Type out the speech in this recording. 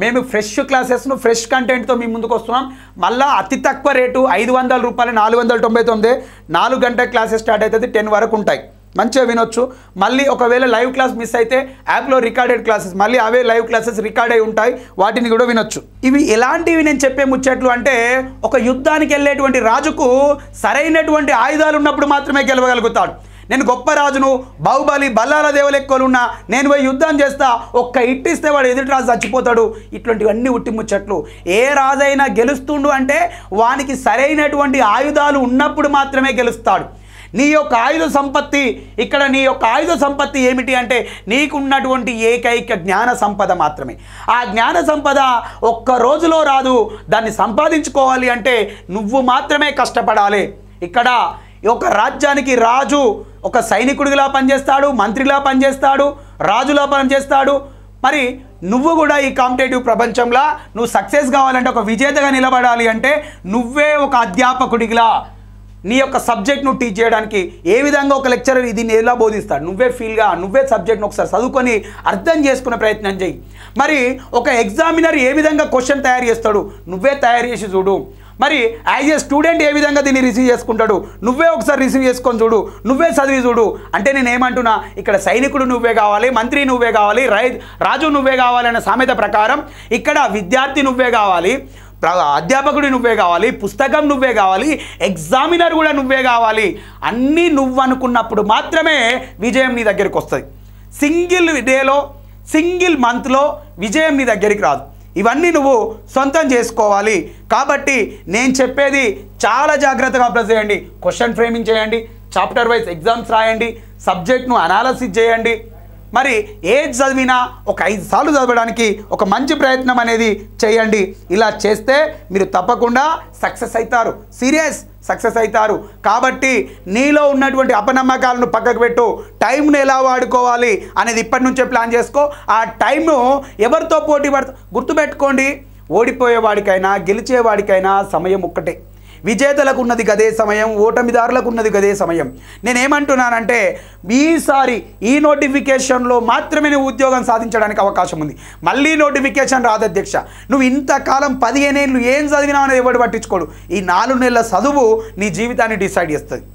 మేము fresh క్లాసెస్ను fresh కంటెంట్తో మీ ముందుకు వస్తున్నాం మళ్ళీ అతి తక్కువ రేటు ఐదు వందల రూపాయలు నాలుగు వందల తొంభై తొమ్మిది నాలుగు గంటల క్లాసెస్ స్టార్ట్ అవుతుంది టెన్ వరకు ఉంటాయి మంచిగా వినొచ్చు మళ్ళీ ఒకవేళ లైవ్ క్లాస్ మిస్ అయితే యాప్లో రికార్డెడ్ క్లాసెస్ మళ్ళీ అవే లైవ్ క్లాసెస్ రికార్డ్ అయి ఉంటాయి వాటిని కూడా వినొచ్చు ఇవి ఎలాంటివి నేను చెప్పే ముచ్చట్లు అంటే ఒక యుద్ధానికి వెళ్ళేటువంటి రాజుకు సరైనటువంటి ఆయుధాలు ఉన్నప్పుడు మాత్రమే గెలవగలుగుతాడు నేను గొప్ప రాజును బాహుబలి బల్లాల ఉన్న నేను పోయి యుద్ధం చేస్తా ఒక్క ఇట్టిస్తే వాడు ఎదుటి రాజు చచ్చిపోతాడు ఇట్లాంటివన్నీ ఉట్టి ముచ్చట్లు ఏ రాజైనా గెలుస్తుండు అంటే వానికి సరైనటువంటి ఆయుధాలు ఉన్నప్పుడు మాత్రమే గెలుస్తాడు నీ యొక్క ఆయుధ సంపత్తి ఇక్కడ నీ యొక్క ఆయుధ సంపత్తి ఏమిటి అంటే నీకున్నటువంటి ఏకైక జ్ఞాన సంపద మాత్రమే ఆ జ్ఞాన సంపద ఒక్క రోజులో రాదు దాన్ని సంపాదించుకోవాలి అంటే నువ్వు మాత్రమే కష్టపడాలి ఇక్కడ ఒక రాజ్యానికి రాజు ఒక సైనికుడిలా పనిచేస్తాడు మంత్రిలా పనిచేస్తాడు రాజులా పనిచేస్తాడు మరి నువ్వు కూడా ఈ కాంపిటేటివ్ ప్రపంచంలో నువ్వు సక్సెస్ కావాలంటే ఒక విజేతగా నిలబడాలి అంటే నువ్వే ఒక అధ్యాపకుడిలా నీ యొక్క సబ్జెక్ట్ను టీచ్ చేయడానికి ఏ విధంగా ఒక లెక్చరర్ దీన్ని ఎలా బోధిస్తాడు నువ్వే ఫీల్గా నువ్వే సబ్జెక్ట్ను ఒకసారి చదువుకొని అర్థం చేసుకునే ప్రయత్నం చేయి మరి ఒక ఎగ్జామినర్ ఏ విధంగా క్వశ్చన్ తయారు చేస్తాడు నువ్వే తయారు చేసి చూడు మరి యాజ్ ఏ స్టూడెంట్ ఏ విధంగా దీన్ని రిసీవ్ చేసుకుంటాడు నువ్వే ఒకసారి రిసీవ్ చేసుకొని చూడు నువ్వే చదివి చూడు అంటే నేను ఏమంటున్నా ఇక్కడ సైనికుడు నువ్వే కావాలి మంత్రి నువ్వే కావాలి రై రాజు నువ్వే కావాలన్న సామెత ప్రకారం ఇక్కడ విద్యార్థి నువ్వే కావాలి అధ్యాపకుడు నువ్వే కావాలి పుస్తకం నువ్వే కావాలి ఎగ్జామినర్ కూడా నువ్వే కావాలి అన్నీ నువ్వు అనుకున్నప్పుడు మాత్రమే విజయం నీ దగ్గరికి వస్తుంది సింగిల్ డేలో సింగిల్ మంత్లో విజయం నీ దగ్గరికి రాదు ఇవన్నీ నువ్వు సొంతం చేసుకోవాలి కాబట్టి నేను చెప్పేది చాలా జాగ్రత్తగా అప్లై చేయండి క్వశ్చన్ ఫ్రేమింగ్ చేయండి చాప్టర్ వైజ్ ఎగ్జామ్స్ రాయండి సబ్జెక్ట్ను అనాలసిస్ చేయండి మరి ఏజ్ చదివినా ఒక ఐదు సార్లు చదవడానికి ఒక మంచి ప్రయత్నం అనేది చేయండి ఇలా చేస్తే మీరు తప్పకుండా సక్సెస్ అవుతారు సీరియస్ సక్సెస్ అవుతారు కాబట్టి నీలో ఉన్నటువంటి అపనమ్మకాలను పక్కకు పెట్టు టైంను ఎలా వాడుకోవాలి అనేది ఇప్పటి నుంచే ప్లాన్ చేసుకో ఆ టైంను ఎవరితో పోటీ పడుతు గుర్తుపెట్టుకోండి ఓడిపోయేవాడికైనా గెలిచేవాడికైనా సమయం ఒక్కటే విజేతలకు ఉన్నది గదే సమయం ఓటమిదారులకు ఉన్నది గదే సమయం నేనేమంటున్నానంటే ఈసారి ఈ నోటిఫికేషన్లో మాత్రమే నువ్వు ఉద్యోగం సాధించడానికి అవకాశం ఉంది మళ్ళీ నోటిఫికేషన్ రాదు అధ్యక్ష నువ్వు ఇంతకాలం పదిహేనేళ్ళు ఏం చదివినావు అనేది ఎవడు పట్టించుకోడు ఈ నాలుగు నెలల చదువు నీ జీవితాన్ని డిసైడ్ చేస్తుంది